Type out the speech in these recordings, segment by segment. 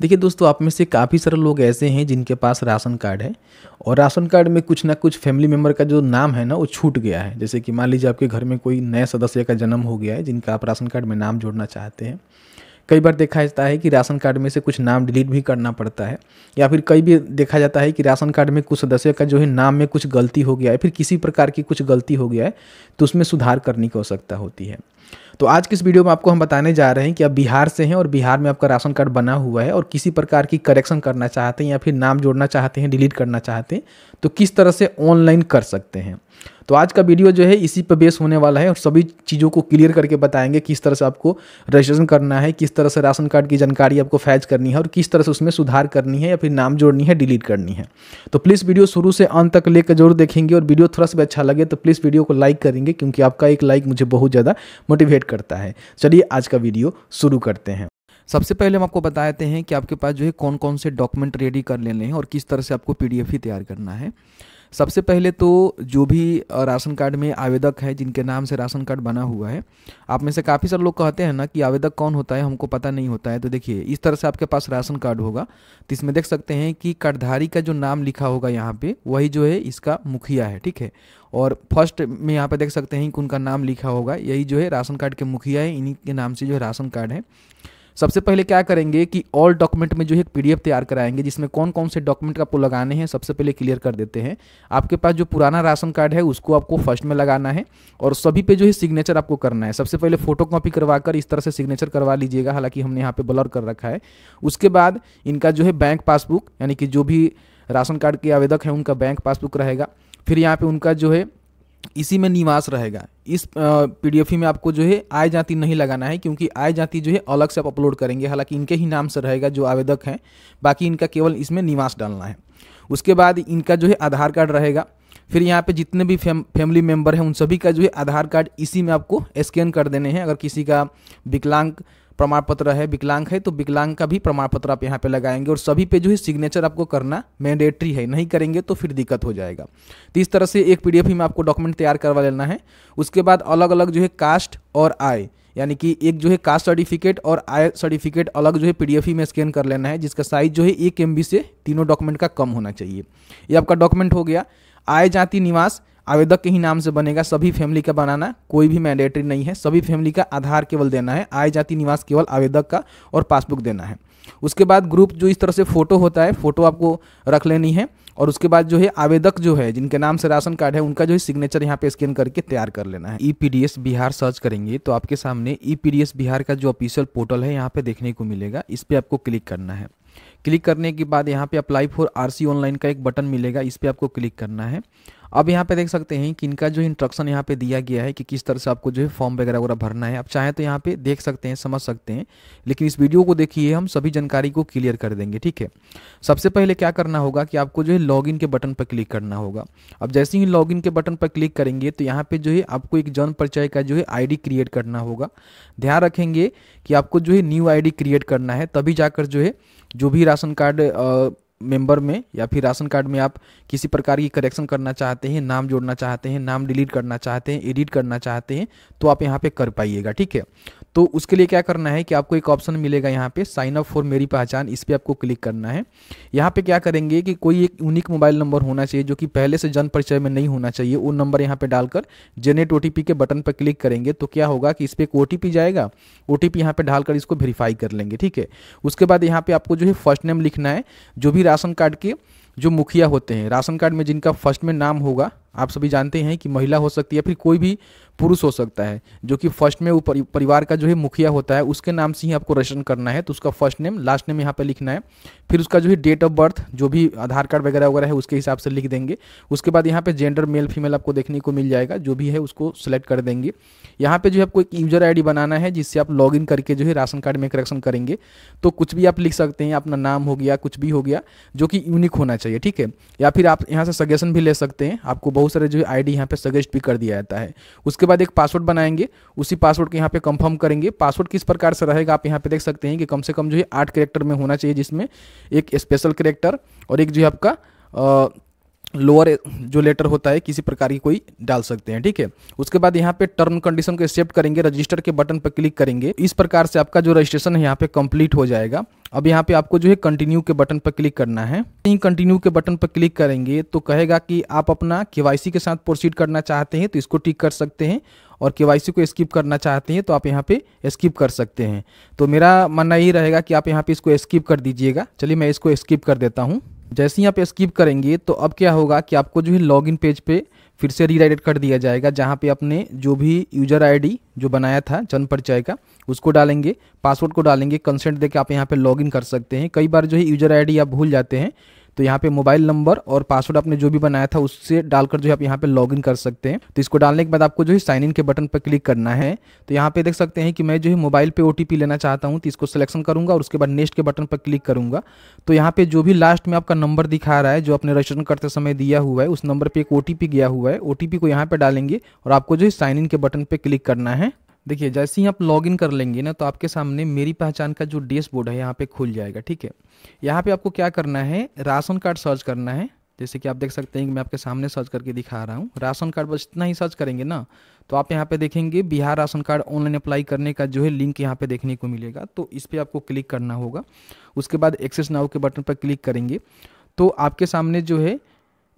देखिए दोस्तों आप में से काफ़ी सारे लोग ऐसे हैं जिनके पास राशन कार्ड है और राशन कार्ड में कुछ ना कुछ फैमिली मेम्बर का जो नाम है ना वो छूट गया है जैसे कि मान लीजिए आपके घर में कोई नए सदस्य का जन्म हो गया है जिनका आप राशन कार्ड में नाम जोड़ना चाहते हैं कई बार देखा जाता है कि राशन कार्ड में से कुछ नाम डिलीट भी करना पड़ता है या फिर कई भी देखा जाता है कि राशन कार्ड में कुछ सदस्य का जो है नाम में कुछ गलती हो गया है फिर किसी प्रकार की कुछ गलती हो गया है तो उसमें सुधार करने की आवश्यकता होती है तो आज की इस वीडियो में आपको हम बताने जा रहे हैं कि आप बिहार से हैं और बिहार में आपका राशन कार्ड बना हुआ है और किसी प्रकार की करेक्शन करना चाहते हैं या फिर नाम जोड़ना चाहते हैं डिलीट करना चाहते हैं तो किस तरह से ऑनलाइन कर सकते हैं तो आज का वीडियो जो है इसी पर बेस होने वाला है और सभी चीज़ों को क्लियर करके बताएंगे किस तरह से आपको रजिस्ट्रेशन करना है किस तरह से राशन कार्ड की जानकारी आपको फैज करनी है और किस तरह से उसमें सुधार करनी है या फिर नाम जोड़नी है डिलीट करनी है तो प्लीज़ वीडियो शुरू से अंत तक लेकर जरूर देखेंगे और वीडियो थोड़ा सा भी अच्छा लगे तो प्लीज़ वीडियो को लाइक करेंगे क्योंकि आपका एक लाइक मुझे बहुत ज़्यादा मोटिवेट करता है चलिए आज का वीडियो शुरू करते हैं सबसे पहले हम आपको बताते हैं कि आपके पास जो है कौन कौन से डॉक्यूमेंट रेडी कर लेने हैं और किस तरह से आपको पीडीएफ ही तैयार करना है सबसे पहले तो जो भी राशन कार्ड में आवेदक है जिनके नाम से राशन कार्ड बना हुआ है आप में से काफ़ी सारे लोग कहते हैं ना कि आवेदक कौन होता है हमको पता नहीं होता है तो देखिए इस तरह से आपके पास राशन कार्ड होगा तो इसमें देख सकते हैं कि कार्डधारी का जो नाम लिखा होगा यहाँ पर वही जो है इसका मुखिया है ठीक है और फर्स्ट में यहाँ पर देख सकते हैं कि उनका नाम लिखा होगा यही जो है राशन कार्ड के मुखिया है इन्हीं के नाम से जो है राशन कार्ड है सबसे पहले क्या करेंगे कि ऑल डॉक्यूमेंट में जो है पीडीएफ तैयार कराएंगे जिसमें कौन कौन से डॉक्यूमेंट आपको लगाने हैं सबसे पहले क्लियर कर देते हैं आपके पास जो पुराना राशन कार्ड है उसको आपको फर्स्ट में लगाना है और सभी पे जो है सिग्नेचर आपको करना है सबसे पहले फोटो कॉपी करवा कर इस तरह से सिग्नेचर करवा लीजिएगा हालांकि हमने यहाँ पर ब्लर कर रखा है उसके बाद इनका जो है बैंक पासबुक यानी कि जो भी राशन कार्ड के आवेदक हैं उनका बैंक पासबुक रहेगा फिर यहाँ पे उनका जो है इसी में निवास रहेगा इस पी में आपको जो है आय जाति नहीं लगाना है क्योंकि आय जाति जो है अलग से आप अपलोड करेंगे हालांकि इनके ही नाम से रहेगा जो आवेदक हैं बाकी इनका केवल इसमें निवास डालना है उसके बाद इनका जो है आधार कार्ड रहेगा फिर यहाँ पे जितने भी फैम, फैमिली मेम्बर हैं उन सभी का जो है आधार कार्ड इसी में आपको स्कैन कर देने हैं अगर किसी का विकलांग प्रमाण पत्र है विकलांग है तो विकलांग का भी प्रमाण पत्र आप यहाँ पे लगाएंगे और सभी पे जो है सिग्नेचर आपको करना मैंडेटरी है नहीं करेंगे तो फिर दिक्कत हो जाएगा तो इस तरह से एक पी में आपको डॉक्यूमेंट तैयार करवा लेना है उसके बाद अलग अलग जो है कास्ट और आय यानी कि एक जो है कास्ट सर्टिफिकेट और आय सर्टिफिकेट अलग जो है पीडीएफ में स्कैन कर लेना है जिसका साइज जो है एक एम से तीनों डॉक्यूमेंट का कम होना चाहिए ये आपका डॉक्यूमेंट हो गया आय जाति निवास आवेदक के ही नाम से बनेगा सभी फैमिली का बनाना कोई भी मैंडेटरी नहीं है सभी फैमिली का आधार केवल देना है आय जाति निवास केवल आवेदक का और पासबुक देना है उसके बाद ग्रुप जो इस तरह से फोटो होता है फोटो आपको रख लेनी है और उसके बाद जो है आवेदक जो है जिनके नाम से राशन कार्ड है उनका जो है सिग्नेचर यहाँ पे स्कैन करके तैयार कर लेना है ई e बिहार सर्च करेंगे तो आपके सामने ई e बिहार का जो ऑफिशियल पोर्टल है यहाँ पे देखने को मिलेगा इस पर आपको क्लिक करना है क्लिक करने के बाद यहाँ पे अप्लाई फॉर आरसी ऑनलाइन का एक बटन मिलेगा इस पर आपको क्लिक करना है अब यहाँ पे देख सकते हैं कि इनका जो इंस्ट्रक्शन यहाँ पे दिया गया है कि किस तरह से आपको जो है फॉर्म वगैरह वगैरह भरना है आप चाहें तो यहाँ पे देख सकते हैं समझ सकते हैं लेकिन इस वीडियो को देखिए हम सभी जानकारी को क्लियर कर देंगे ठीक है सबसे पहले क्या करना होगा कि आपको जो है लॉग के बटन पर क्लिक करना होगा अब जैसे ही लॉग के बटन पर क्लिक करेंगे तो यहाँ पर जो है आपको एक जन परिचय का जो है आई क्रिएट करना होगा ध्यान रखेंगे कि आपको जो है न्यू आई क्रिएट करना है तभी जाकर जो है जो भी राशन कार्ड मेंबर में या फिर राशन कार्ड में आप किसी प्रकार की करेक्शन करना चाहते हैं नाम जोड़ना चाहते हैं नाम डिलीट करना चाहते हैं एडिट करना चाहते हैं तो आप यहाँ पे कर पाइएगा ठीक है तो उसके लिए क्या करना है कि आपको एक ऑप्शन मिलेगा यहाँ पे साइन अप फॉर मेरी पहचान इस पर आपको क्लिक करना है यहाँ पे क्या करेंगे कि कोई एक यूनिक मोबाइल नंबर होना चाहिए जो कि पहले से जन परिचय में नहीं होना चाहिए वो नंबर यहाँ पे डालकर जेनेट ओ के बटन पर क्लिक करेंगे तो क्या होगा कि इस पर एक ओ जाएगा ओ टी पी यहाँ डालकर इसको वेरीफाई कर लेंगे ठीक है उसके बाद यहाँ पे आपको जो है फर्स्ट नेम लिखना है जो भी राशन कार्ड के जो मुखिया होते हैं राशन कार्ड में जिनका फर्स्ट में नाम होगा आप सभी जानते हैं कि महिला हो सकती है फिर कोई भी पुरुष हो सकता है जो कि फर्स्ट में वो परिवार का जो है मुखिया होता है उसके नाम से ही आपको रजिस्ट्रेशन करना है तो उसका फर्स्ट नेम लास्ट नेम यहाँ पे लिखना है फिर उसका जो है डेट ऑफ बर्थ जो भी आधार कार्ड वगैरह वगैरह है उसके हिसाब से लिख देंगे उसके बाद यहाँ पे जेंडर मेल फीमेल आपको देखने को मिल जाएगा जो भी है उसको सेलेक्ट कर देंगे यहाँ पे जो है आपको एक यूजर डी बनाना है जिससे आप इन करके जो है राशन कार्ड में करेक्शन करेंगे तो कुछ भी आप लिख सकते हैं अपना नाम हो गया कुछ भी हो गया जो कि यूनिक होना चाहिए ठीक है या फिर आप यहाँ से सजेशन भी ले सकते हैं आपको बहुत बहुत सारे जो है आईडी यहाँ पे सजेस्ट भी कर दिया जाता है उसके बाद एक पासवर्ड बनाएंगे उसी पासवर्ड को यहाँ पे कंफर्म करेंगे पासवर्ड किस प्रकार से रहेगा आप यहाँ पे देख सकते हैं कि कम से कम जो है आठ करेक्टर में होना चाहिए जिसमें एक स्पेशल करेक्टर और एक जो है आपका लोअर जो लेटर होता है किसी प्रकार की कोई डाल सकते हैं ठीक है उसके बाद यहाँ पे टर्म कंडीशन को एक्सेप्ट करेंगे रजिस्टर के बटन पर क्लिक करेंगे इस प्रकार से आपका जो रजिस्ट्रेशन है यहाँ पे कंप्लीट हो जाएगा अब यहाँ पे आपको जो है कंटिन्यू के बटन पर क्लिक करना है कहीं कंटिन्यू के बटन पर क्लिक करेंगे तो कहेगा कि आप अपना के के साथ प्रोसीड करना चाहते हैं तो इसको टिक कर सकते हैं और के को स्किप करना चाहते हैं तो आप यहाँ पे स्किप कर सकते हैं तो मेरा मानना यही रहेगा कि आप यहाँ पे इसको स्किप कर दीजिएगा चलिए मैं इसको स्किप कर देता हूँ जैसे ही आप स्किप करेंगे तो अब क्या होगा कि आपको जो है लॉगिन पेज पे फिर से रीडायरेक्ट कर दिया जाएगा जहाँ पे आपने जो भी यूजर आईडी जो बनाया था जन परिचय का उसको डालेंगे पासवर्ड को डालेंगे कंसेंट देके आप यहाँ पे लॉगिन कर सकते हैं कई बार जो है यूजर आईडी आप भूल जाते हैं तो यहाँ पे मोबाइल नंबर और पासवर्ड आपने जो भी बनाया था उससे डालकर जो है आप यहाँ पे लॉगिन कर सकते हैं तो इसको डालने के बाद आपको जो है साइन इन के बटन पर क्लिक करना है तो यहाँ पे देख सकते हैं कि मैं जो है मोबाइल पे ओ लेना चाहता हूँ तो इसको सिलेक्शन करूंगा और उसके बाद नेक्स्ट के बटन पर क्लिक करूंगा तो यहाँ पे जो भी लास्ट में आपका नंबर दिखा रहा है जो आपने रजिस्ट्रेशन करते समय दिया हुआ है उस नंबर पर एक ओ गया हुआ है ओ को यहाँ पर डालेंगे और आपको जो है साइन इन के बटन पर क्लिक करना है देखिए जैसे ही आप लॉगिन कर लेंगे ना तो आपके सामने मेरी पहचान का जो डैशबोर्ड है यहाँ पे खुल जाएगा ठीक है यहाँ पे आपको क्या करना है राशन कार्ड सर्च करना है जैसे कि आप देख सकते हैं कि मैं आपके सामने सर्च करके दिखा रहा हूँ राशन कार्ड बस इतना ही सर्च करेंगे ना तो आप यहाँ पे देखेंगे Bihar ration card online apply करने का जो है लिंक यहाँ पे देखने को मिलेगा तो इस पर आपको क्लिक करना होगा उसके बाद एक्सेस नाउ के बटन पर क्लिक करेंगे तो आपके सामने जो है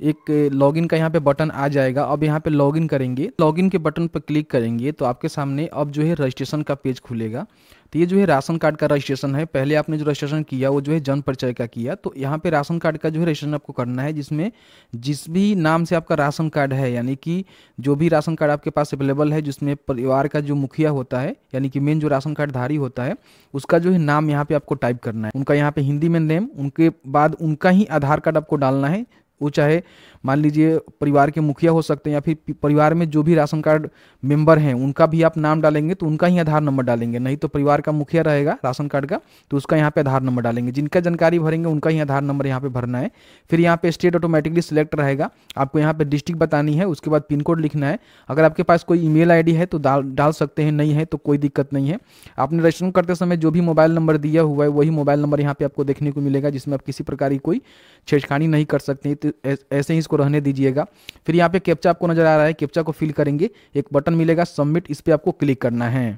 एक लॉगिन का यहाँ पे बटन आ जाएगा अब यहाँ पे लॉगिन करेंगे लॉगिन के बटन पर क्लिक करेंगे तो आपके सामने अब जो है रजिस्ट्रेशन का पेज खुलेगा तो ये जो है राशन कार्ड का रजिस्ट्रेशन है पहले आपने जो रजिस्ट्रेशन किया वो जो है जन परिचय का किया तो यहाँ पे राशन कार्ड का जो है रजिस्ट्रेशन आपको करना है जिसमें जिस भी नाम से आपका राशन कार्ड है यानी कि जो भी राशन कार्ड आपके पास अवेलेबल है जिसमें परिवार का जो मुखिया होता है यानी कि मेन जो राशन कार्ड धारी होता है उसका जो है नाम यहाँ पे आपको टाइप करना है उनका यहाँ पे हिंदी में नेम उनके बाद उनका ही आधार कार्ड आपको डालना है वो चाहे मान लीजिए परिवार के मुखिया हो सकते हैं या फिर परिवार में जो भी राशन कार्ड मेंबर हैं उनका भी आप नाम डालेंगे तो उनका ही आधार नंबर डालेंगे नहीं तो परिवार का मुखिया रहेगा राशन कार्ड का तो उसका यहाँ पे आधार नंबर डालेंगे जिनका जानकारी भरेंगे उनका ही आधार नंबर यहाँ पे भरना है फिर यहाँ पे स्टेट ऑटोमेटिकली सिलेक्ट रहेगा आपको यहाँ पे डिस्ट्रिक्ट बतानी है उसके बाद पिन कोड लिखना है अगर आपके पास कोई ई मेल है तो डाल डाल सकते हैं नहीं है तो कोई दिक्कत नहीं है आपने रजिस्ट्रेशन करते समय जो भी मोबाइल नंबर दिया हुआ है वही मोबाइल नंबर यहाँ पे आपको देखने को मिलेगा जिसमें आप किसी प्रकार की कोई छेड़खानी नहीं कर सकते तो ऐसे ही इसको रहने दीजिएगा फिर यहाँ पे कैप्चा आपको नजर आ रहा है कैप्चा को फिल करेंगे एक बटन मिलेगा सबमिट इस पर आपको क्लिक करना है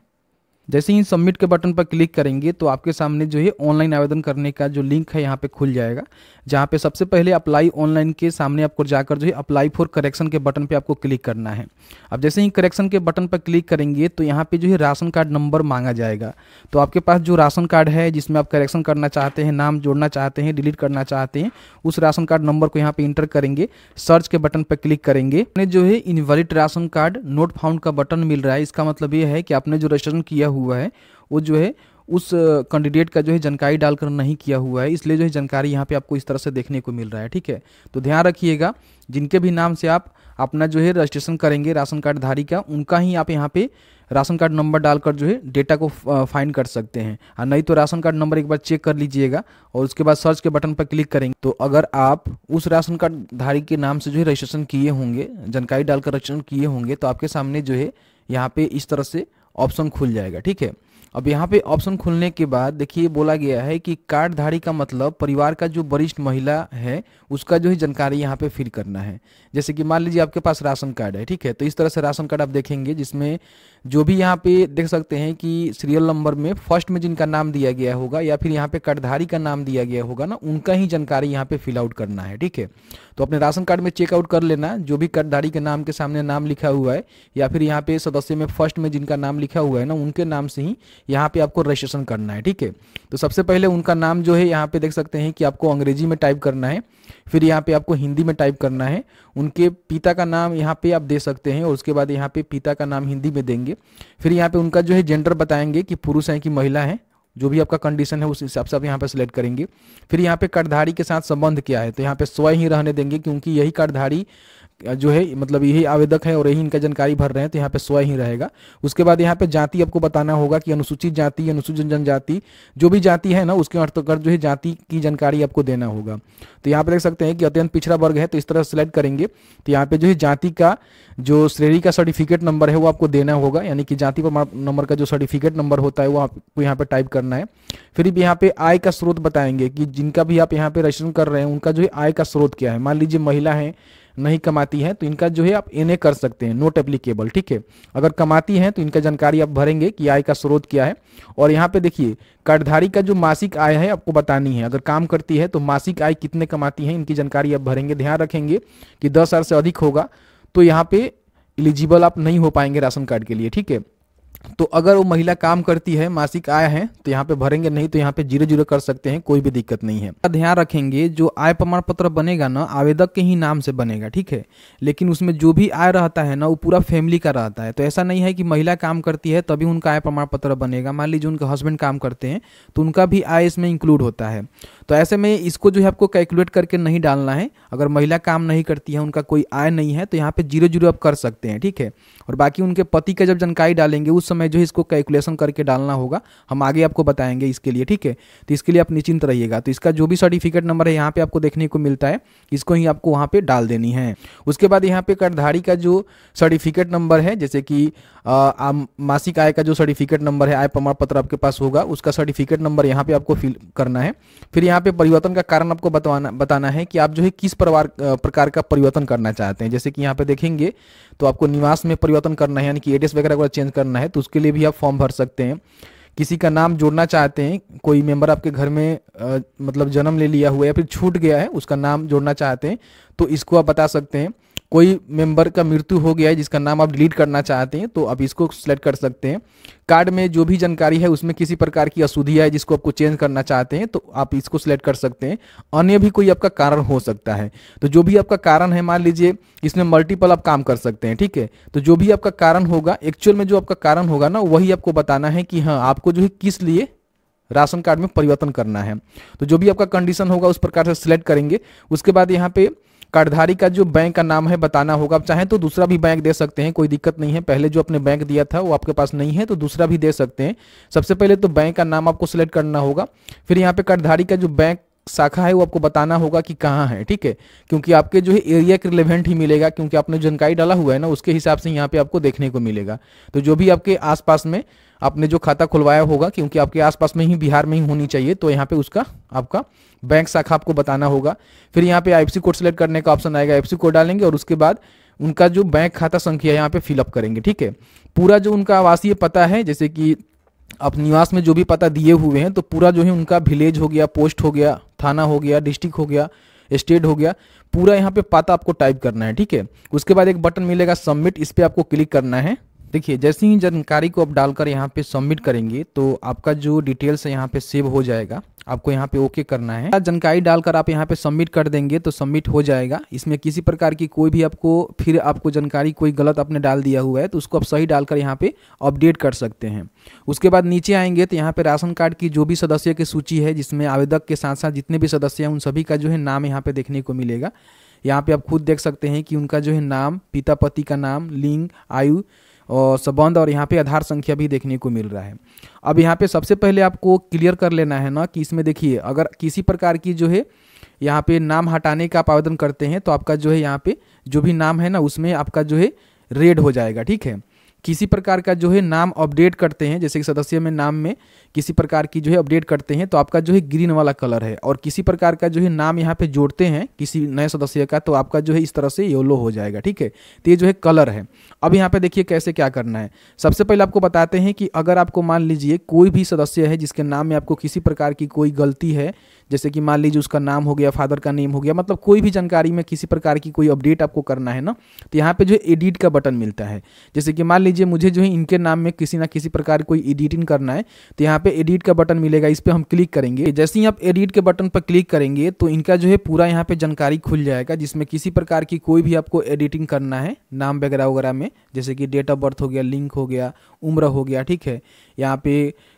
जैसे ही सबमिट के बटन पर क्लिक करेंगे तो आपके सामने जो है ऑनलाइन आवेदन करने का जो लिंक है यहाँ पे खुल जाएगा जहाँ पे सबसे पहले अप्लाई ऑनलाइन के सामने आपको जाकर जो है अप्लाई फॉर करेक्शन के बटन पे आपको क्लिक करना है अब जैसे ही करेक्शन के बटन पर क्लिक करेंगे तो यहाँ पे जो है राशन कार्ड नंबर मांगा जाएगा तो आपके पास जो राशन कार्ड है जिसमें आप करेक्शन करना चाहते हैं नाम जोड़ना चाहते हैं डिलीट करना चाहते हैं उस राशन कार्ड नंबर को यहाँ पे इंटर करेंगे सर्च के बटन पर क्लिक करेंगे जो है invalid ration card not found का बटन मिल रहा है इसका मतलब ये है कि आपने जो रजिस्ट्रेशन किया हुआ हुआ है वो जो है उस कैंडिडेट का जो है जानकारी डालकर नहीं किया हुआ है इसलिए जो है जानकारी यहाँ पे आपको इस तरह से देखने को मिल रहा है ठीक है तो ध्यान रखिएगा जिनके भी नाम से आप अपना जो है रजिस्ट्रेशन करेंगे राशन कार्ड धारी का उनका ही आप यहाँ पे राशन कार्ड नंबर डालकर जो है डेटा को फाइंड कर सकते हैं और हाँ, नहीं तो राशन कार्ड नंबर एक बार चेक कर लीजिएगा और उसके बाद सर्च के बटन पर क्लिक करेंगे तो अगर आप उस राशन कार्ड धारी के नाम से जो है रजिस्ट्रेशन किए होंगे जानकारी डालकर रजिस्ट्रेशन किए होंगे तो आपके सामने जो है यहाँ पे इस तरह से ऑप्शन खुल जाएगा ठीक है अब यहाँ पे ऑप्शन खुलने के बाद देखिए बोला गया है कि कार्डधारी का मतलब परिवार का जो वरिष्ठ महिला है उसका जो है जानकारी यहाँ पे फिल करना है जैसे कि मान लीजिए आपके पास राशन कार्ड है ठीक है तो इस तरह से राशन कार्ड आप देखेंगे जिसमें जो भी यहाँ पे देख सकते हैं कि सीरियल नंबर में फर्स्ट में जिनका नाम दिया गया होगा या फिर यहाँ पे कटधारी का नाम दिया गया होगा ना उनका ही जानकारी यहाँ पे फिल आउट करना है ठीक है तो अपने राशन कार्ड में चेकआउट कर लेना जो भी कटधारी के नाम के सामने नाम लिखा हुआ है या फिर यहाँ पे सदस्य में फर्स्ट में जिनका नाम लिखा हुआ है ना उनके नाम से ही यहाँ पे आपको रजिस्ट्रेशन करना है ठीक है तो सबसे पहले उनका नाम जो है यहाँ पे देख सकते हैं कि आपको अंग्रेजी में टाइप करना है फिर यहाँ पे आपको हिंदी में टाइप करना है उनके पिता का नाम यहाँ पे आप दे सकते हैं और उसके बाद यहाँ पे पिता का नाम हिंदी में देंगे फिर यहाँ पे उनका जो है जेंडर बताएंगे कि पुरुष है कि महिला है जो भी आपका कंडीशन है उस हिसाब से आप यहाँ पे सिलेक्ट करेंगे फिर यहाँ पे कर्जधारी के साथ संबंध क्या है तो यहाँ पे स्वयं ही रहने देंगे क्योंकि यही कर्जधारी जो है मतलब यही आवेदक है और यही इनका जानकारी भर रहे हैं तो यहाँ पे स्वयं ही रहेगा उसके बाद यहाँ पे जाति आपको बताना होगा कि अनुसूचित जाति अनुसूचित जनजाति जो भी जाति है ना उसके अंतर्गत जो है जाति की जानकारी आपको देना होगा तो यहाँ पे देख सकते हैं कि अत्यंत पिछड़ा वर्ग है तो इस तरह सेलेक्ट करेंगे तो यहाँ पे जो है जाति का जो श्रेणी का सर्टिफिकेट नंबर है वो आपको देना होगा यानी कि जाति प्रमाण नंबर का जो सर्टिफिकेट नंबर होता है वो आपको यहाँ पे टाइप करना है फिर यहाँ पे आय का स्रोत बताएंगे कि जिनका भी आप यहाँ पे रजिस्ट्रेशन कर रहे हैं उनका जो है आय का स्रोत क्या है मान लीजिए महिला है नहीं कमाती है तो इनका जो है आप एन कर सकते हैं नोट एप्लीकेबल ठीक है अगर कमाती है तो इनका जानकारी आप भरेंगे कि आय का स्रोत क्या है और यहाँ पे देखिए कार्डधारी का जो मासिक आय है आपको बतानी है अगर काम करती है तो मासिक आय कितने कमाती है इनकी जानकारी आप भरेंगे ध्यान रखेंगे कि दस हजार से अधिक होगा तो यहाँ पे एलिजिबल आप नहीं हो पाएंगे राशन कार्ड के लिए ठीक है तो अगर वो महिला काम करती है मासिक आय है तो यहाँ पे भरेंगे नहीं तो यहाँ पे जीरो जीरो कर सकते हैं कोई भी दिक्कत नहीं है ध्यान रखेंगे जो आय प्रमाण पत्र बनेगा ना आवेदक के ही नाम से बनेगा ठीक है लेकिन उसमें जो भी आय रहता है ना वो पूरा फैमिली का रहता है तो ऐसा नहीं है कि महिला काम करती है तभी उनका आय प्रमाण पत्र बनेगा मान लीजिए उनका हस्बैंड काम करते हैं तो उनका भी आय इसमें इंक्लूड होता है तो ऐसे में इसको जो है आपको कैलकुलेट करके नहीं डालना है अगर महिला काम नहीं करती है उनका कोई आय नहीं है तो यहाँ पे जीरो जीरो आप कर सकते हैं ठीक है और बाकी उनके पति का जब जानकारी डालेंगे उस समय जो है इसको कैलकुलेशन करके डालना होगा हम आगे आपको बताएंगे इसके लिए ठीक है तो इसके लिए आप निश्चिंत रहिएगा तो इसका जो भी सर्टिफिकेट नंबर है यहाँ पर आपको देखने को मिलता है इसको ही आपको वहाँ पर डाल देनी है उसके बाद यहाँ पर करधारी का जो सर्टिफिकेट नंबर है जैसे कि मासिक आय का जो सर्टिफिकेट नंबर है आय प्रमाण पत्र आपके पास होगा उसका सर्टिफिकेट नंबर यहाँ पर आपको फिल करना है फिर यहाँ यहाँ पे परिवर्तन का कारण आपको बतवाना बताना है कि आप जो है किस प्रकार प्रकार का परिवर्तन करना चाहते हैं जैसे कि यहाँ पे देखेंगे तो आपको निवास में परिवर्तन करना है यानी कि एड्रेस वगैरह को चेंज करना है तो उसके लिए भी आप फॉर्म भर सकते हैं किसी का नाम जोड़ना चाहते हैं कोई मेंबर आपके घर में आ, मतलब जन्म ले लिया हुआ या फिर छूट गया है उसका नाम जोड़ना चाहते हैं तो इसको आप बता सकते हैं कोई मेंबर का मृत्यु हो गया है जिसका नाम आप डिलीट करना चाहते हैं तो आप इसको सेलेक्ट कर सकते हैं कार्ड में जो भी जानकारी है उसमें किसी प्रकार की अशुद्धिया है जिसको आपको चेंज करना चाहते हैं तो आप इसको सिलेक्ट कर सकते हैं अन्य भी कोई आपका कारण हो सकता है तो जो भी आपका कारण है मान लीजिए इसमें मल्टीपल आप काम कर सकते हैं ठीक है तो जो भी आपका कारण होगा एक्चुअल में जो आपका कारण होगा ना वही आपको बताना है कि हाँ आपको जो है किस लिए राशन कार्ड में परिवर्तन करना है तो जो भी आपका कंडीशन होगा उस प्रकार से सिलेक्ट करेंगे उसके बाद यहाँ पे कार्डधारी का जो बैंक का नाम है बताना होगा आप चाहें तो दूसरा भी बैंक दे सकते हैं कोई दिक्कत नहीं है पहले जो अपने बैंक दिया था वो आपके पास नहीं है तो दूसरा भी दे सकते हैं सबसे पहले तो बैंक का नाम आपको सिलेक्ट करना होगा फिर यहाँ पे कार्डधारी का जो बैंक शाखा है वो आपको बताना होगा कि कहाँ है ठीक है क्योंकि आपके जो है एरिया के रिलेवेंट ही मिलेगा क्योंकि आपने जानकारी डाला हुआ है ना उसके हिसाब से यहाँ पे आपको देखने को मिलेगा तो जो भी आपके आसपास में आपने जो खाता खुलवाया होगा क्योंकि आपके आसपास में ही बिहार में ही होनी चाहिए तो यहाँ पे उसका आपका बैंक शाखा आपको बताना होगा फिर यहाँ पे आईएफसी कोड सेलेक्ट करने का ऑप्शन आएगा आईएफसी कोड डालेंगे और उसके बाद उनका जो बैंक खाता संख्या यहाँ पे फिलअप करेंगे ठीक है पूरा जो उनका आवासीय पता है जैसे कि आप निवास में जो भी पता दिए हुए हैं तो पूरा जो है उनका विलेज हो गया पोस्ट हो गया थाना हो गया डिस्ट्रिक्ट हो गया स्टेट हो गया पूरा यहाँ पे पता आपको टाइप करना है ठीक है उसके बाद एक बटन मिलेगा सबमिट इस पर आपको क्लिक करना है देखिए जैसे ही जानकारी को आप डालकर यहाँ पे सबमिट करेंगे तो आपका जो डिटेल्स है यहाँ पे सेव हो जाएगा आपको यहाँ पे ओके करना है जानकारी डालकर आप यहाँ पे सबमिट कर देंगे तो सबमिट हो जाएगा इसमें किसी प्रकार की कोई भी आपको फिर आपको जानकारी कोई गलत आपने डाल दिया हुआ है तो उसको आप सही डालकर यहाँ पे अपडेट कर सकते हैं उसके बाद नीचे आएंगे तो यहाँ पे राशन कार्ड की जो भी सदस्य की सूची है जिसमें आवेदक के साथ साथ जितने भी सदस्य हैं उन सभी का जो है नाम यहाँ पे देखने को मिलेगा यहाँ पे आप खुद देख सकते हैं कि उनका जो है नाम पिता पति का नाम लिंग आयु संबंध और यहाँ पे आधार संख्या भी देखने को मिल रहा है अब यहाँ पे सबसे पहले आपको क्लियर कर लेना है ना कि इसमें देखिए अगर किसी प्रकार की जो है यहाँ पे नाम हटाने का आप आवेदन करते हैं तो आपका जो है यहाँ पे जो भी नाम है ना उसमें आपका जो है रेड हो जाएगा ठीक है किसी प्रकार का जो है नाम अपडेट करते हैं जैसे कि सदस्य में नाम में किसी प्रकार की जो है अपडेट करते हैं तो आपका जो है ग्रीन वाला कलर है और किसी प्रकार का जो है नाम यहाँ पे जोड़ते हैं किसी नए सदस्य का तो आपका जो है इस तरह से येलो हो जाएगा ठीक है तो ये जो है कलर है अब यहाँ पे देखिए कैसे क्या करना है सबसे पहले आपको बताते हैं कि अगर आपको मान लीजिए कोई भी सदस्य है जिसके नाम में आपको किसी प्रकार की कोई गलती है जैसे कि मान लीजिए उसका नाम हो गया फादर का नेम हो गया मतलब कोई भी जानकारी में किसी प्रकार की कोई अपडेट आपको करना है ना तो यहाँ पे जो है एडिट का बटन मिलता है जैसे कि मान लीजिए मुझे जो है इनके नाम में किसी ना किसी प्रकार कोई एडिटिंग करना है तो यहाँ पे एडिट का बटन मिलेगा इस पर हम क्लिक करेंगे जैसे ही आप एडिट के बटन पर क्लिक करेंगे तो इनका जो है पूरा यहाँ पे जानकारी खुल जाएगा जिसमें किसी प्रकार की कोई भी आपको एडिटिंग करना है नाम वगैरह वगैरह में जैसे कि डेट ऑफ बर्थ हो गया लिंक हो गया उम्र हो गया ठीक है यहाँ पे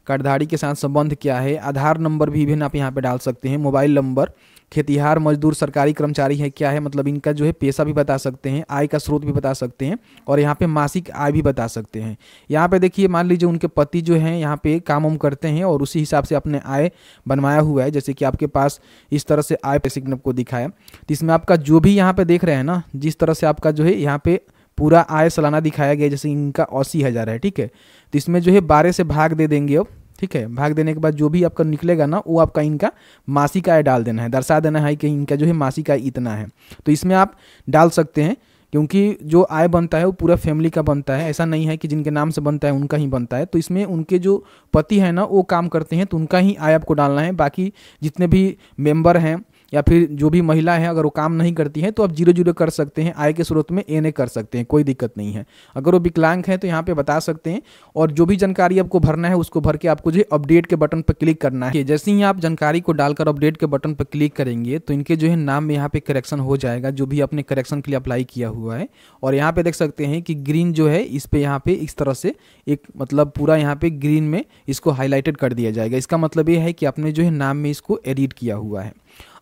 कार्डधारी के साथ संबंध क्या है आधार नंबर भी इवन आप यहाँ पे डाल सकते हैं मोबाइल नंबर खेतिहार मजदूर सरकारी कर्मचारी है क्या है मतलब इनका जो है पैसा भी बता सकते हैं आय का स्रोत भी बता सकते हैं और यहाँ पे मासिक आय भी बता सकते हैं यहाँ पे देखिए मान लीजिए उनके पति जो हैं यहाँ पे काम उम करते हैं और उसी हिसाब से अपने आय बनवाया हुआ है जैसे कि आपके पास इस तरह से आय पे सिग्नप को दिखाया तो इसमें आपका जो भी यहाँ पे देख रहे हैं ना जिस तरह से आपका जो है यहाँ पे पूरा आय सालाना दिखाया गया जैसे इनका अस्सी हज़ार है ठीक है तो इसमें जो है बारह से भाग दे देंगे अब ठीक है भाग देने के बाद जो भी आपका निकलेगा ना वो आपका इनका मासिक आय डाल देना है दर्शा देना है कि इनका जो है मासिक आय इतना है तो इसमें आप डाल सकते हैं क्योंकि जो आय बनता है वो पूरा फैमिली का बनता है ऐसा नहीं है कि जिनके नाम से बनता है उनका ही बनता है तो इसमें उनके जो पति हैं ना वो काम करते हैं तो उनका ही आय आपको डालना है बाकी जितने भी मेंबर हैं या फिर जो भी महिला है अगर वो काम नहीं करती है तो आप जीरो जीरो कर सकते हैं आय के स्रोत में एन ए कर सकते हैं कोई दिक्कत नहीं है अगर वो विकलांग है तो यहाँ पे बता सकते हैं और जो भी जानकारी आपको भरना है उसको भर के आपको जो अपडेट के बटन पर क्लिक करना है जैसे ही आप जानकारी को डालकर अपडेट के बटन पर क्लिक करेंगे तो इनके जो है नाम में यहाँ पे करेक्शन हो जाएगा जो भी आपने करेक्शन के लिए अप्लाई किया हुआ है और यहाँ पे देख सकते हैं कि ग्रीन जो है इस पर यहाँ पे इस तरह से एक मतलब पूरा यहाँ पे ग्रीन में इसको हाईलाइटेड कर दिया जाएगा इसका मतलब ये है कि आपने जो है नाम में इसको एडिट किया हुआ है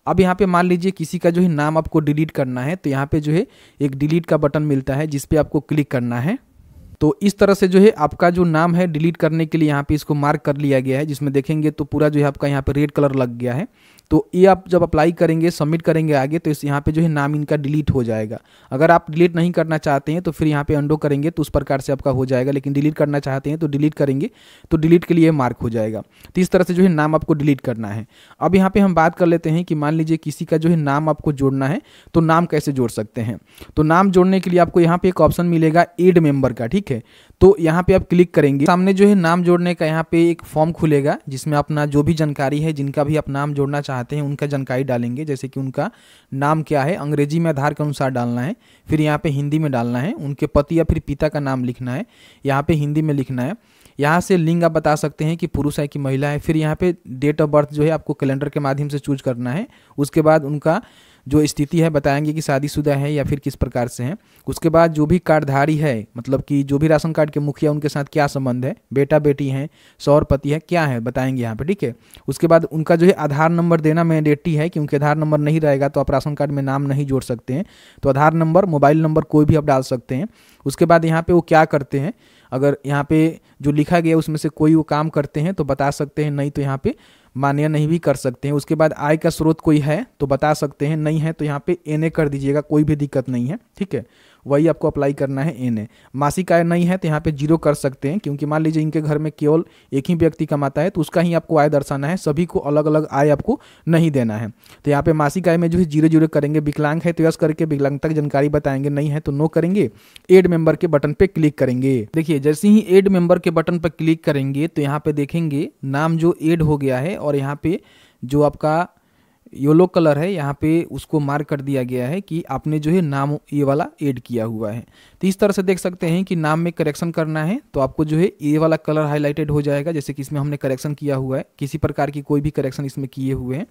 अब यहाँ पे मान लीजिए किसी का जो है नाम आपको डिलीट करना है तो यहाँ पे जो है एक डिलीट का बटन मिलता है जिसपे आपको क्लिक करना है तो इस तरह से जो है आपका जो नाम है डिलीट करने के लिए यहाँ पे इसको मार्क कर लिया गया है जिसमें देखेंगे तो पूरा जो है आपका यहाँ पे रेड कलर लग गया है तो ये आप जब अप्लाई करेंगे सबमिट करेंगे आगे तो इस यहाँ पे जो है नाम इनका डिलीट हो जाएगा अगर आप डिलीट नहीं करना चाहते हैं तो फिर यहाँ पे अंडो करेंगे तो उस प्रकार से आपका हो जाएगा लेकिन डिलीट करना चाहते हैं तो डिलीट करेंगे तो डिलीट के लिए मार्क हो जाएगा तो इस तरह से जो है नाम आपको डिलीट करना है अब यहाँ पर हम बात कर लेते हैं कि मान लीजिए किसी का जो है नाम आपको जोड़ना है तो नाम कैसे जोड़ सकते हैं तो नाम जोड़ने के लिए आपको यहाँ पर एक ऑप्शन मिलेगा एड मेम्बर का ठीक है तो यहाँ पर आप क्लिक करेंगे सामने जो है नाम जोड़ने का यहाँ पे एक फॉर्म खुलेगा जिसमें अपना जो भी जानकारी है जिनका भी आप नाम जोड़ना चाहते चाहते हैं उनका जानकारी डालेंगे जैसे कि उनका नाम क्या है अंग्रेजी में आधार के अनुसार डालना है फिर यहाँ पे हिंदी में डालना है उनके पति या फिर पिता का नाम लिखना है यहाँ पे हिंदी में लिखना है यहाँ से लिंग आप बता सकते हैं कि पुरुष है कि महिला है फिर यहाँ पे डेट ऑफ बर्थ जो है आपको कैलेंडर के माध्यम से चूज करना है उसके बाद उनका जो स्थिति है बताएंगे कि शादीशुदा है या फिर किस प्रकार से है उसके बाद जो भी कार्डधारी है मतलब कि जो भी राशन कार्ड के मुखिया उनके साथ क्या संबंध है बेटा बेटी हैं सौर पति है क्या है बताएंगे यहाँ पे ठीक है उसके बाद उनका जो है आधार नंबर देना मैंडेटी है क्योंकि आधार नंबर नहीं रहेगा तो आप राशन कार्ड में नाम नहीं जोड़ सकते हैं तो आधार नंबर मोबाइल नंबर कोई भी आप डाल सकते हैं उसके बाद यहाँ पर वो क्या करते हैं अगर यहाँ पे जो लिखा गया उसमें से कोई वो काम करते हैं तो बता सकते हैं नहीं तो यहाँ पे मान्य नहीं भी कर सकते हैं उसके बाद आय का स्रोत कोई है तो बता सकते हैं नहीं है तो यहाँ पे एन ए कर दीजिएगा कोई भी दिक्कत नहीं है ठीक है वही आपको अप्लाई करना है एन ए मासिक आय नहीं है तो यहाँ पे जीरो कर सकते हैं क्योंकि मान लीजिए इनके घर में केवल एक ही व्यक्ति कमाता है तो उसका ही आपको आय दर्शाना है सभी को अलग अलग आय आपको नहीं देना है तो यहाँ पे मासिक आय में जो है जीरो जीरो करेंगे विकलांग है तो यस करके विकलांगता तक जानकारी बताएंगे नहीं है तो नो करेंगे एड मेंबर के बटन पर क्लिक करेंगे देखिए जैसे ही एड मेंबर के बटन पर क्लिक करेंगे तो यहाँ पे देखेंगे नाम जो एड हो गया है और यहाँ पे जो आपका येलो कलर है यहाँ पे उसको मार्क कर दिया गया है कि आपने जो है नाम ये वाला ऐड किया हुआ है तो इस तरह से देख सकते हैं कि नाम में करेक्शन करना है तो आपको जो है ये वाला कलर हाईलाइटेड हो जाएगा जैसे कि इसमें हमने करेक्शन किया हुआ है किसी प्रकार की कोई भी करेक्शन इसमें किए हुए हैं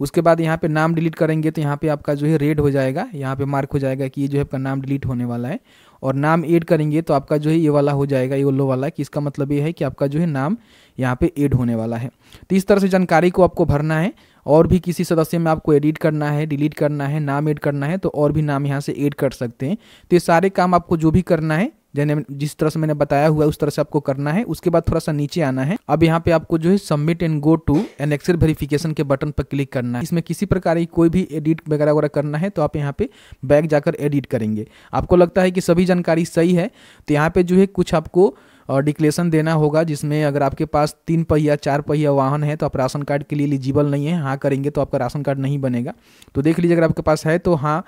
उसके बाद यहाँ पर नाम डिलीट करेंगे तो यहाँ पर आपका जो है रेड हो जाएगा यहाँ पर मार्क हो जाएगा कि ये जो है आपका नाम डिलीट होने वाला है और नाम ऐड करेंगे तो आपका जो है ये वाला हो जाएगा येलो वाला कि इसका मतलब ये है कि आपका जो है नाम यहाँ पे ऐड होने वाला है तो इस तरह से जानकारी को आपको भरना है और भी किसी सदस्य में आपको एडिट करना है डिलीट करना है नाम ऐड करना है तो और भी नाम यहाँ से ऐड कर सकते हैं तो ये सारे काम आपको जो भी करना है जैसे जिस तरह से मैंने बताया हुआ है उस तरह से आपको करना है उसके बाद थोड़ा सा नीचे आना है अब यहाँ पे आपको जो है submit and go to an excel verification के बटन पर क्लिक करना है इसमें किसी प्रकार की कोई भी एडिट वगैरह वगैरह करना है तो आप यहाँ पे बैग जाकर एडिट करेंगे आपको लगता है कि सभी जानकारी सही है तो यहाँ पे जो है कुछ आपको डिक्लेशन देना होगा जिसमें अगर आपके पास तीन पहिया चार पहिया वाहन है तो आप राशन कार्ड के लिए एलिजिबल नहीं है हाँ करेंगे तो आपका राशन कार्ड नहीं बनेगा तो देख लीजिए अगर आपके पास है तो हाँ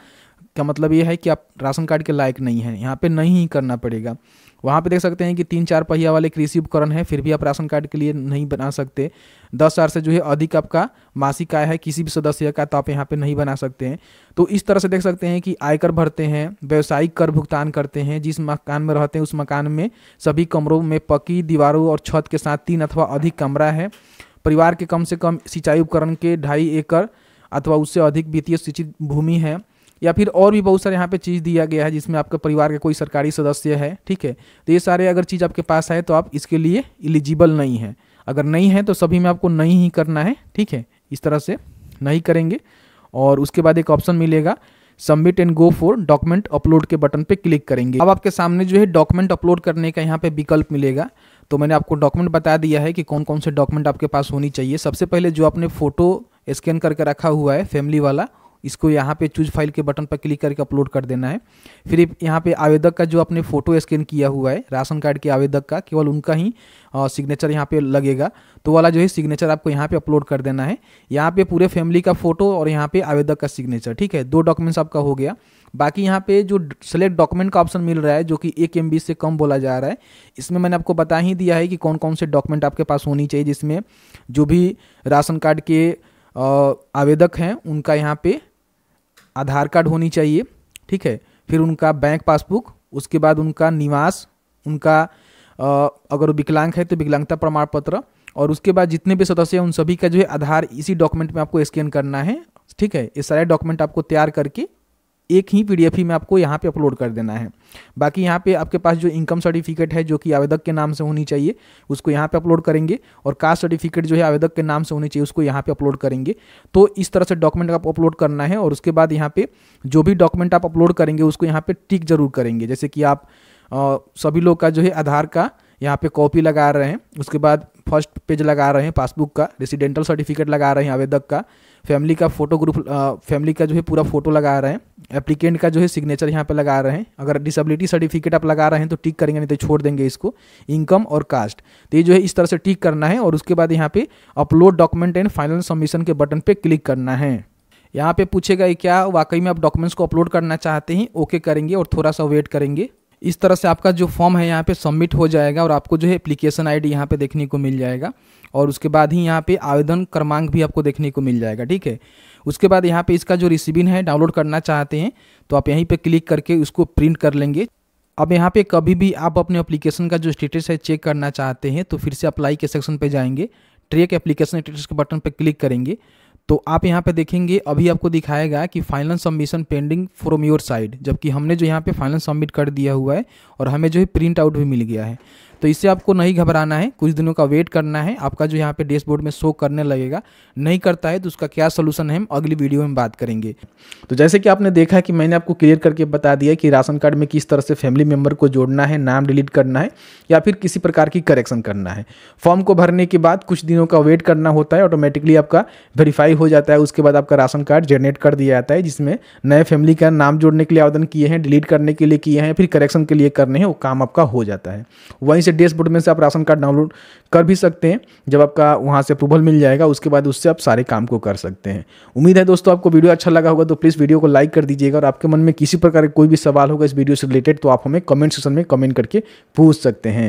का मतलब ये है कि आप राशन कार्ड के लायक नहीं हैं यहाँ पे नहीं करना पड़ेगा वहाँ पे देख सकते हैं कि तीन चार पहिया वाले कृषि उपकरण है फिर भी आप राशन कार्ड के लिए नहीं बना सकते दस हज़ार से जो है अधिक आपका मासिक आय है किसी भी सदस्य का तो आप यहाँ पे नहीं बना सकते हैं तो इस तरह से देख सकते हैं कि आयकर भरते हैं व्यावसायिक कर भुगतान करते हैं जिस मकान में रहते हैं उस मकान में सभी कमरों में पकी दीवारों और छत के साथ तीन अथवा अधिक कमरा है परिवार के कम से कम सिंचाई उपकरण के ढाई एकड़ अथवा उससे अधिक वित्तीय सिंचित भूमि है या फिर और भी बहुत सारे यहाँ पे चीज़ दिया गया है जिसमें आपका परिवार का कोई सरकारी सदस्य है ठीक है तो ये सारे अगर चीज़ आपके पास है तो आप इसके लिए एलिजिबल नहीं है अगर नहीं है तो सभी में आपको नहीं ही करना है ठीक है इस तरह से नहीं करेंगे और उसके बाद एक ऑप्शन मिलेगा submit and go for document upload के बटन पे क्लिक करेंगे अब आपके सामने जो है डॉक्यूमेंट अपलोड करने का यहाँ पे विकल्प मिलेगा तो मैंने आपको डॉक्यूमेंट बता दिया है कि कौन कौन से डॉक्यूमेंट आपके पास होनी चाहिए सबसे पहले जो आपने फोटो स्कैन करके रखा हुआ है फैमिली वाला इसको यहाँ पे चूज फाइल के बटन पर क्लिक करके अपलोड कर देना है फिर यहाँ पे आवेदक का जो अपने फोटो स्कैन किया हुआ है राशन कार्ड के आवेदक का केवल उनका ही सिग्नेचर यहाँ पे लगेगा तो वाला जो है सिग्नेचर आपको यहाँ पे अपलोड कर देना है यहाँ पे पूरे फैमिली का फोटो और यहाँ पे आवेदक का सिग्नेचर ठीक है दो डॉक्यूमेंट्स आपका हो गया बाकी यहाँ पे जो सेलेक्ट डॉक्यूमेंट का ऑप्शन मिल रहा है जो कि एक एम से कम बोला जा रहा है इसमें मैंने आपको बता ही दिया है कि कौन कौन से डॉक्यूमेंट आपके पास होनी चाहिए जिसमें जो भी राशन कार्ड के आवेदक हैं उनका यहाँ पे आधार कार्ड होनी चाहिए ठीक है फिर उनका बैंक पासबुक उसके बाद उनका निवास उनका आ, अगर विकलांग है तो विकलांगता प्रमाण पत्र और उसके बाद जितने भी सदस्य हैं उन सभी का जो है आधार इसी डॉक्यूमेंट में आपको स्कैन करना है ठीक है ये सारे डॉक्यूमेंट आपको तैयार करके एक ही पी ही में आपको यहाँ पे अपलोड कर देना है बाकी यहाँ पे आपके पास जो इनकम सर्टिफिकेट है जो कि आवेदक के नाम से होनी चाहिए उसको यहाँ पे अपलोड करेंगे और कास्ट सर्टिफिकेट जो है आवेदक के नाम से होनी चाहिए उसको यहाँ पे अपलोड करेंगे तो इस तरह से डॉक्यूमेंट आप अपलोड करना है और उसके बाद यहाँ पे जो भी डॉक्यूमेंट आप अपलोड करेंगे उसको यहाँ पर टिक जरूर करेंगे जैसे कि आप आ, सभी लोग का जो है आधार का यहाँ पर कॉपी लगा रहे हैं उसके बाद फर्स्ट पेज लगा रहे हैं पासबुक का रेसिडेंटल सर्टिफिकेट लगा रहे हैं आवेदक का फैमिली का फोटो ग्रुप फैमिली का जो है पूरा फोटो लगा रहे हैं एप्लीकेंट का जो है सिग्नेचर यहाँ पे लगा रहे हैं अगर डिसेबिलिटी सर्टिफिकेट आप लगा रहे हैं तो टिक करेंगे नहीं तो छोड़ देंगे इसको इनकम और कास्ट तो ये जो है इस तरह से टिक करना है और उसके बाद यहाँ पे upload document and final submission के बटन पर क्लिक करना है यहाँ पे पूछेगा क्या वाकई में आप डॉक्यूमेंट्स को अपलोड करना चाहते हैं ओके करेंगे और थोड़ा सा वेट करेंगे इस तरह से आपका जो फॉर्म है यहाँ पे सबमिट हो जाएगा और आपको जो है एप्लीकेशन आईडी यहाँ पे देखने को मिल जाएगा और उसके बाद ही यहाँ पे आवेदन क्रमांक भी आपको देखने को मिल जाएगा ठीक है उसके बाद यहाँ पे इसका जो रिसिविन है डाउनलोड करना चाहते हैं तो आप यहीं पर क्लिक करके उसको प्रिंट कर लेंगे अब यहाँ पे कभी भी आप अपने अप्लीकेशन का जो स्टेटस है चेक करना चाहते हैं तो फिर से अप्लाई के सेक्शन पर जाएंगे ट्रेक एप्लीकेशन स्टेटस के बटन पर क्लिक करेंगे तो आप यहाँ पे देखेंगे अभी आपको दिखाएगा कि final submission pending from your side जबकि हमने जो यहाँ पे फाइनल सबमिट कर दिया हुआ है और हमें जो है प्रिंट आउट भी मिल गया है तो इससे आपको नहीं घबराना है कुछ दिनों का वेट करना है आपका जो यहाँ पे डैशबोर्ड में शो करने लगेगा नहीं करता है तो उसका क्या सोल्यूशन है हम अगली वीडियो में बात करेंगे तो जैसे कि आपने देखा कि मैंने आपको क्लियर करके बता दिया कि राशन कार्ड में किस तरह से फैमिली मेम्बर को जोड़ना है नाम डिलीट करना है या फिर किसी प्रकार की करेक्शन करना है फॉर्म को भरने के बाद कुछ दिनों का वेट करना होता है ऑटोमेटिकली आपका वेरीफाई हो जाता है उसके बाद आपका राशन कार्ड जनरेट कर दिया जाता है जिसमें नए फैमिली का नाम जोड़ने के लिए आवेदन किए हैं डिलीट करने के लिए किए हैं फिर करेक्शन के लिए करने हैं वो काम आपका हो जाता है वहीं से डैशबोर्ड में से आप राशन कार्ड डाउनलोड कर भी सकते हैं जब आपका वहाँ से अप्रूवल मिल जाएगा उसके बाद उससे आप सारे काम को कर सकते हैं उम्मीद है दोस्तों आपको वीडियो अच्छा लगा होगा तो प्लीज़ वीडियो को लाइक कर दीजिएगा और आपके मन में किसी प्रकार का कोई भी सवाल होगा इस वीडियो से रिलेटेड तो आप हमें कमेंट सेक्शन में कमेंट करके पूछ सकते हैं